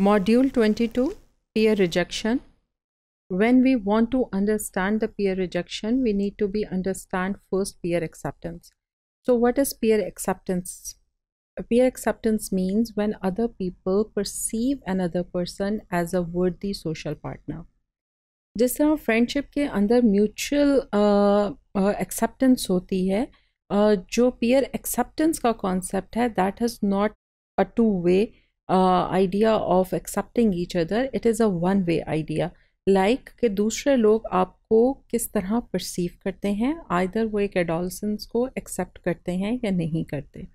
Module 22 Peer Rejection When we want to understand the peer rejection, we need to be understand first peer acceptance. So what is peer acceptance? A Peer acceptance means when other people perceive another person as a worthy social partner. जिस तरह friendship के अंदर mutual acceptance होती है जो peer acceptance का concept है that is not a two way idea of accepting each other it is a one way idea like कि दूसरे लोग आपको किस तरह परसीव करते हैं आइदर वो एक एडोलसेंस को एक्सेप्ट करते हैं या नहीं करते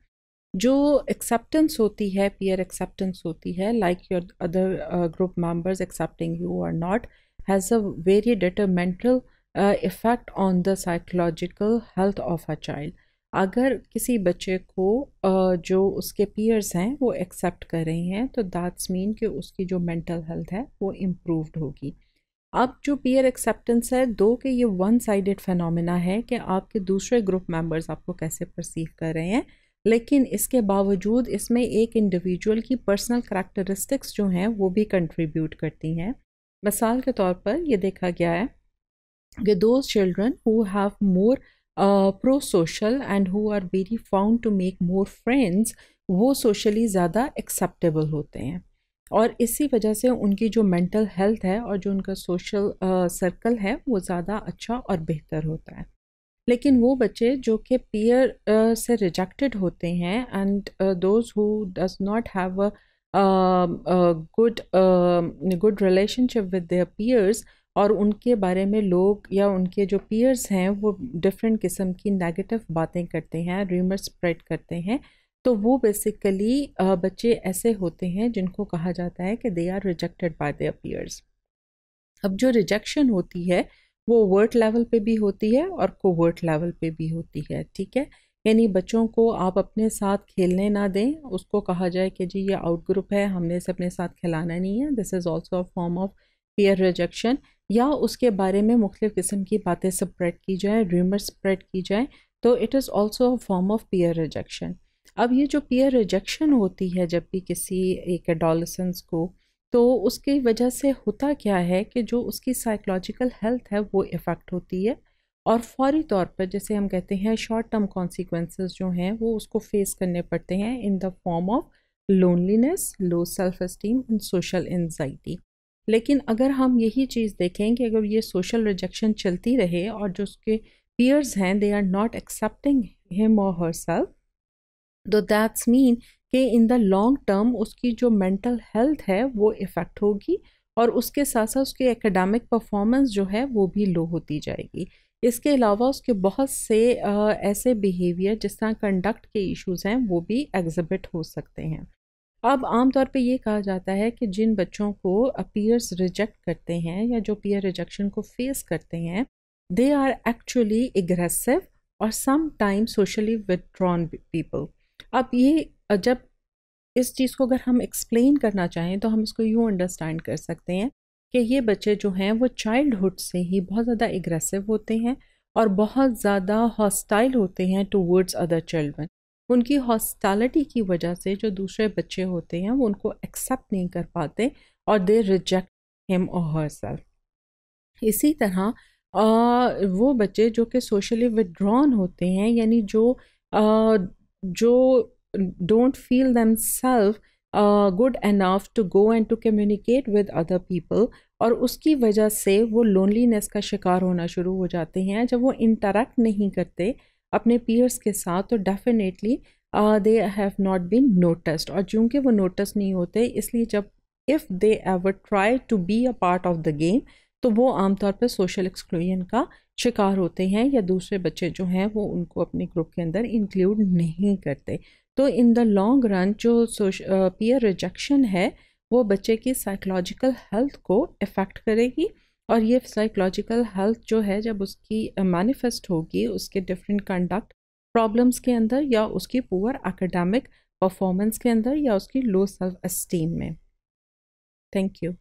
जो एक्सेप्टेंस होती है पीयर एक्सेप्टेंस होती है like your other group members accepting you are not has a very detrimental effect on the psychological health of a child अगर किसी बच्चे को जो उसके पीयर्स हैं वो एक्सेप्ट कर रहे हैं तो दैट्स मीन कि उसकी जो मेंटल हेल्थ है वो इम्प्रूवड होगी अब जो पीयर एक्सेप्टेंस है दो के ये वन साइडेड फेनोमेना है कि आपके दूसरे ग्रुप मेंबर्स आपको कैसे परसीव कर रहे हैं लेकिन इसके बावजूद इसमें एक इंडिविजुअल की पर्सनल करैक्टरिस्टिक्स जो हैं वो भी कंट्रीब्यूट करती हैं मिसाल के तौर पर ये देखा गया है कि दो children who have more uh, social and who are are found to make more friends वो सोशली ज़्यादा एक्सेप्टेबल होते हैं और इसी वजह से उनकी जो मेंटल हेल्थ है और जो उनका सोशल सर्कल uh, है वो ज़्यादा अच्छा और बेहतर होता है लेकिन वो बच्चे जो कि पीयर uh, से रिजेक्टेड होते हैं and those who does not have good good relationship with their peers और उनके बारे में लोग या उनके जो पीयर्स हैं वो डिफरेंट किस्म की नेगेटिव बातें करते हैं रीमर स्प्रेड करते हैं तो वो बेसिकली बच्चे ऐसे होते हैं जिनको कहा जाता है कि they are rejected by their peers अब जो रिजेक्शन होती है वो वर्ड लेवल पे भी होती है और कोवर्ट लेवल पे भी होती है ठीक है यानी बच्चों को आप अपने साथ खेलने ना दें उसको कहा जाए कि जी ये आउट ग्रुप है हमने इसे अपने साथ खिलाना नहीं है this is also a form of peer rejection या उसके बारे में मुख्तु किस्म की बातें स्प्रेड की जाए र्यूमर स्प्रेड की जाए तो it is also a form of peer rejection अब ये जो पेयर रिजेक्शन होती है जब भी किसी एक एडोलसेंस को तो उसकी वजह से होता क्या है कि जो उसकी साइकोलॉजिकल हेल्थ है वो इफ़ेक्ट होती है और फौरी तौर पर जैसे हम कहते हैं शॉर्ट टर्म कॉन्सिक्वेंसेस जो हैं वो उसको फेस करने पड़ते हैं in the form of loneliness low self esteem and social anxiety लेकिन अगर हम यही चीज़ देखें कि अगर ये सोशल रिजेक्शन चलती रहे और जो उसके पीयर्स हैं they are not accepting him और हर सेल्फ तो दैट्स मीन कि इन द लॉन्ग टर्म उसकी जो मेंटल हेल्थ है वो इफ़ेक्ट होगी और उसके साथ साथ उसके एकेडमिक परफॉर्मेंस जो है वो भी लो होती जाएगी इसके अलावा उसके बहुत से आ, ऐसे बिहेवियर जिस तरह कंडक्ट के इश्यूज हैं वो भी एग्जिबिट हो सकते हैं अब आमतौर पे ये कहा जाता है कि जिन बच्चों को पीयर्स रिजेक्ट करते हैं या जो पीयर रिजेक्शन को फेस करते हैं दे आर एक्चुअली एग्रेसिव और some time socially withdrawn people अब ये जब इस चीज़ को अगर हम एक्सप्लेन करना चाहें तो हम इसको यूँ अंडरस्टैंड कर सकते हैं कि ये बच्चे जो हैं वो चाइल्डहुड से ही बहुत ज़्यादा एग्रेसिव होते हैं और बहुत ज़्यादा हॉस्टाइल होते हैं टूवर्ड्स अदर चिल्ड्रन उनकी हॉस्टैलिटी की वजह से जो दूसरे बच्चे होते हैं वो उनको एक्सेप्ट नहीं कर पाते और दे रिजेक्ट हिम और हर सेल्फ इसी तरह आ, वो बच्चे जो कि सोशली विड्रॉन होते हैं यानी जो आ, जो don't feel them self good enough to go and to communicate with other people और उसकी वजह से वो लोनलीनेस का शिकार होना शुरू हो जाते हैं जब वो इंटरेक्ट नहीं करते अपने पीयर्स के साथ तो definitely they have not been noticed और uh, चूँकि वो नोटस नहीं होते इसलिए जब if they ever try to be a part of the game तो वो आमतौर पर सोशल एक्सक्लूजन का शिकार होते हैं या दूसरे बच्चे जो हैं वो उनको अपने ग्रुप के अंदर इंक्लूड नहीं करते तो इन द लॉन्ग रन जो पीयर रिजेक्शन uh, है वो बच्चे की साइकोलॉजिकल हेल्थ को इफ़ेक्ट करेगी और ये साइकोलॉजिकल हेल्थ जो है जब उसकी मैनिफेस्ट होगी उसके डिफरेंट कंडक्ट प्रॉब्लम्स के अंदर या उसकी पुअर एकेडमिक परफॉर्मेंस के अंदर या उसकी लो सेल्फ इस्टीम में थैंक यू